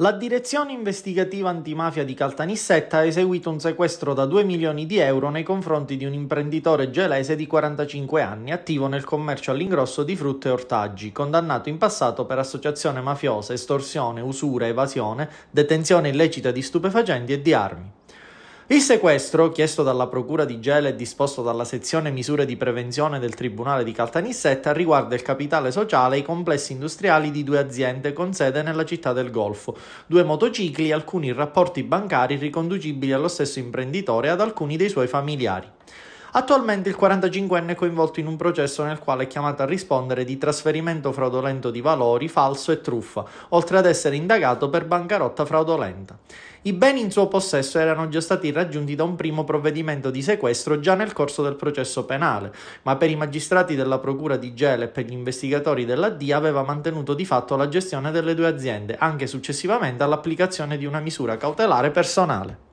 La direzione investigativa antimafia di Caltanissetta ha eseguito un sequestro da 2 milioni di euro nei confronti di un imprenditore gelese di 45 anni, attivo nel commercio all'ingrosso di frutta e ortaggi, condannato in passato per associazione mafiosa, estorsione, usura, evasione, detenzione illecita di stupefacenti e di armi. Il sequestro, chiesto dalla Procura di Gela e disposto dalla sezione misure di prevenzione del Tribunale di Caltanissetta, riguarda il capitale sociale e i complessi industriali di due aziende con sede nella città del Golfo, due motocicli e alcuni rapporti bancari riconducibili allo stesso imprenditore e ad alcuni dei suoi familiari. Attualmente il 45enne è coinvolto in un processo nel quale è chiamato a rispondere di trasferimento fraudolento di valori, falso e truffa, oltre ad essere indagato per bancarotta fraudolenta. I beni in suo possesso erano già stati raggiunti da un primo provvedimento di sequestro già nel corso del processo penale, ma per i magistrati della Procura di Gela e per gli investigatori della DIA aveva mantenuto di fatto la gestione delle due aziende, anche successivamente all'applicazione di una misura cautelare personale.